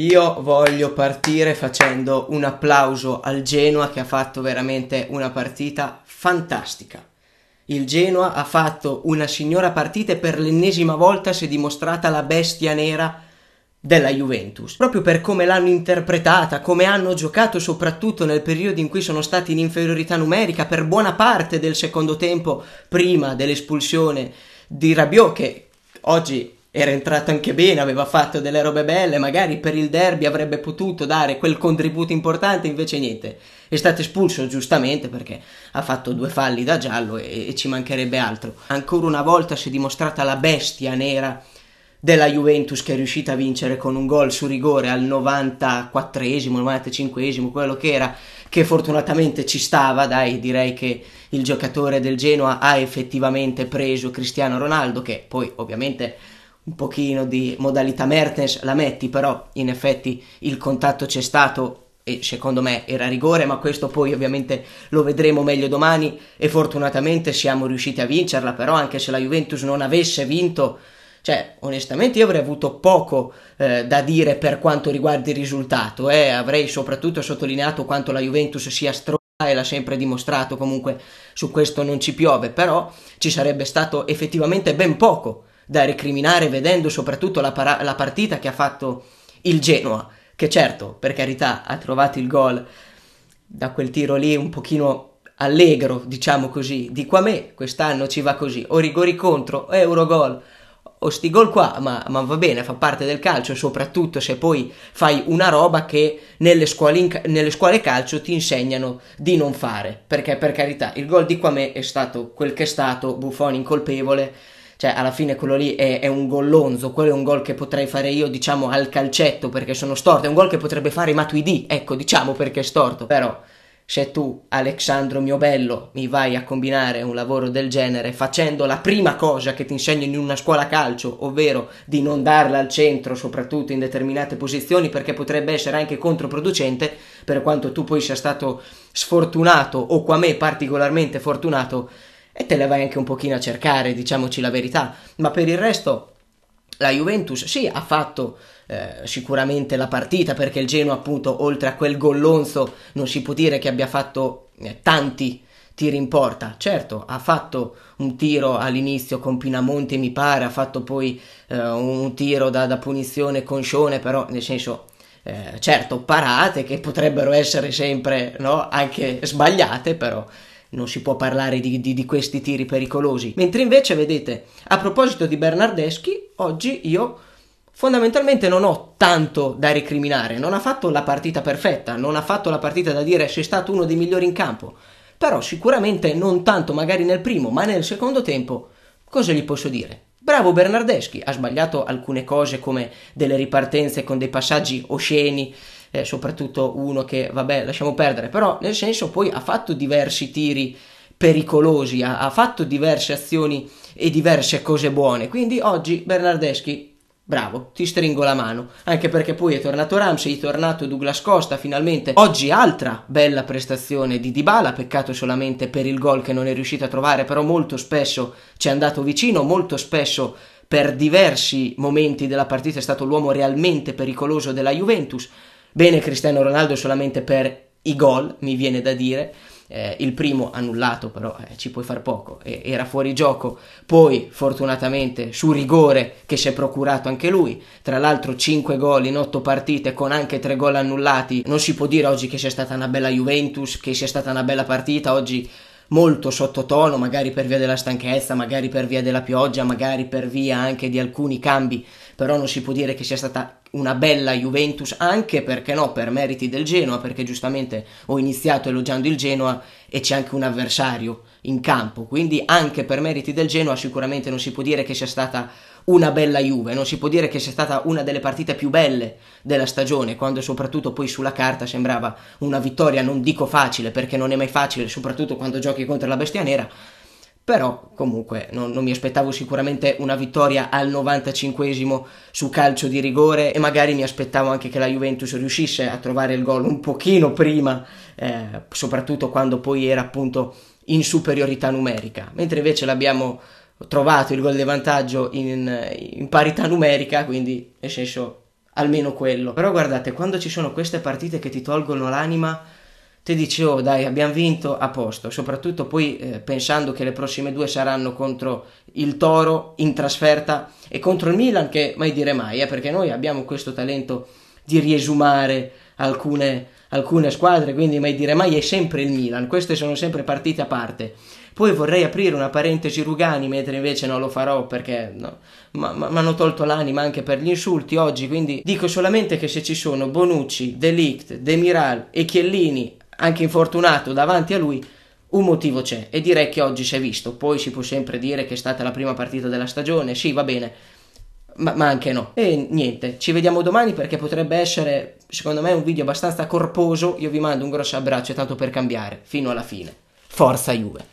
Io voglio partire facendo un applauso al Genoa che ha fatto veramente una partita fantastica. Il Genoa ha fatto una signora partita e per l'ennesima volta si è dimostrata la bestia nera della Juventus. Proprio per come l'hanno interpretata, come hanno giocato soprattutto nel periodo in cui sono stati in inferiorità numerica per buona parte del secondo tempo prima dell'espulsione di Rabiot che oggi era entrato anche bene, aveva fatto delle robe belle, magari per il derby avrebbe potuto dare quel contributo importante, invece niente. È stato espulso giustamente perché ha fatto due falli da giallo e, e ci mancherebbe altro. Ancora una volta si è dimostrata la bestia nera della Juventus che è riuscita a vincere con un gol su rigore al 94esimo, 95esimo, quello che era, che fortunatamente ci stava, dai, direi che il giocatore del Genoa ha effettivamente preso Cristiano Ronaldo, che poi ovviamente un pochino di modalità Mertens la metti, però in effetti il contatto c'è stato e secondo me era rigore, ma questo poi ovviamente lo vedremo meglio domani e fortunatamente siamo riusciti a vincerla, però anche se la Juventus non avesse vinto, cioè onestamente io avrei avuto poco eh, da dire per quanto riguarda il risultato, eh. avrei soprattutto sottolineato quanto la Juventus sia stronza e l'ha sempre dimostrato, comunque su questo non ci piove, però ci sarebbe stato effettivamente ben poco da recriminare vedendo soprattutto la, para- la partita che ha fatto il Genoa, che certo, per carità, ha trovato il gol da quel tiro lì un pochino allegro, diciamo così, di qua me quest'anno ci va così, o rigori contro, o Eurogol, o sti gol qua, ma, ma, va bene, fa parte del calcio, soprattutto se poi fai una roba che nelle scuole, in, nelle scuole calcio ti insegnano di non fare, perché per carità il gol di qua me è stato quel che è stato, buffone incolpevole, cioè, alla fine quello lì è, è un gollonzo, quello è un gol che potrei fare io, diciamo, al calcetto perché sono storto, è un gol che potrebbe fare Matuidi, ecco, diciamo perché è storto. Però se tu, Alexandro mio bello, mi vai a combinare un lavoro del genere facendo la prima cosa che ti insegno in una scuola calcio, ovvero di non darla al centro, soprattutto in determinate posizioni, perché potrebbe essere anche controproducente, per quanto tu poi sia stato sfortunato o qua me particolarmente fortunato e te le vai anche un pochino a cercare, diciamoci la verità, ma per il resto la Juventus sì ha fatto eh, sicuramente la partita perché il Genoa appunto oltre a quel gollonzo non si può dire che abbia fatto eh, tanti tiri in porta. Certo, ha fatto un tiro all'inizio con Pinamonte, mi pare, ha fatto poi eh, un tiro da, da, punizione con Scione, però nel senso, eh, certo, parate che potrebbero essere sempre no? anche sbagliate, però non si può parlare di, di, di questi tiri pericolosi. Mentre invece, vedete, a proposito di Bernardeschi, oggi io fondamentalmente non ho tanto da recriminare, non ha fatto la partita perfetta, non ha fatto la partita da dire sei stato uno dei migliori in campo, però sicuramente non tanto magari nel primo, ma nel secondo tempo, cosa gli posso dire? Bravo Bernardeschi, ha sbagliato alcune cose come delle ripartenze con dei passaggi osceni, eh, soprattutto uno che, vabbè, lasciamo perdere, però nel senso poi ha fatto diversi tiri pericolosi, ha, ha fatto diverse azioni e diverse cose buone, quindi oggi Bernardeschi Bravo, ti stringo la mano. Anche perché poi è tornato Ramsey, è tornato Douglas Costa finalmente. Oggi altra bella prestazione di Dybala, peccato solamente per il gol che non è riuscito a trovare, però molto spesso ci è andato vicino, molto spesso per diversi momenti della partita è stato l'uomo realmente pericoloso della Juventus. Bene Cristiano Ronaldo solamente per i gol, mi viene da dire. Eh, il primo annullato, però eh, ci puoi far poco, eh, era fuori gioco. Poi, fortunatamente, su rigore che si è procurato anche lui. Tra l'altro, 5 gol in 8 partite con anche 3 gol annullati. Non si può dire oggi che sia stata una bella Juventus, che sia stata una bella partita. Oggi molto sottotono, magari per via della stanchezza, magari per via della pioggia, magari per via anche di alcuni cambi però non si può dire che sia stata una bella Juventus, anche perché no, per meriti del Genoa, perché giustamente ho iniziato elogiando il Genoa e c'è anche un avversario in campo, quindi anche per meriti del Genoa sicuramente non si può dire che sia stata una bella Juve, non si può dire che sia stata una delle partite più belle della stagione, quando soprattutto poi sulla carta sembrava una vittoria, non dico facile perché non è mai facile, soprattutto quando giochi contro la bestia nera, però comunque non, non, mi aspettavo sicuramente una vittoria al 95 su calcio di rigore e magari mi aspettavo anche che la Juventus riuscisse a trovare il gol un pochino prima, eh, soprattutto quando poi era appunto in superiorità numerica, mentre invece l'abbiamo trovato il gol di vantaggio in, in parità numerica, quindi nel senso almeno quello. Però guardate, quando ci sono queste partite che ti tolgono l'anima te dici oh dai abbiamo vinto a posto, soprattutto poi eh, pensando che le prossime due saranno contro il Toro in trasferta e contro il Milan che mai dire mai, eh, perché noi abbiamo questo talento di riesumare alcune, alcune squadre, quindi mai dire mai è sempre il Milan, queste sono sempre partite a parte. Poi vorrei aprire una parentesi Rugani, mentre invece non lo farò perché no, mi hanno tolto l'anima anche per gli insulti oggi, quindi dico solamente che se ci sono Bonucci, De Delict, Demiral e Chiellini anche infortunato davanti a lui, un motivo c'è e direi che oggi si è visto. Poi si può sempre dire che è stata la prima partita della stagione, sì, va bene, ma, ma, anche no. E niente, ci vediamo domani perché potrebbe essere, secondo me, un video abbastanza corposo. Io vi mando un grosso abbraccio, tanto per cambiare, fino alla fine. Forza Juve!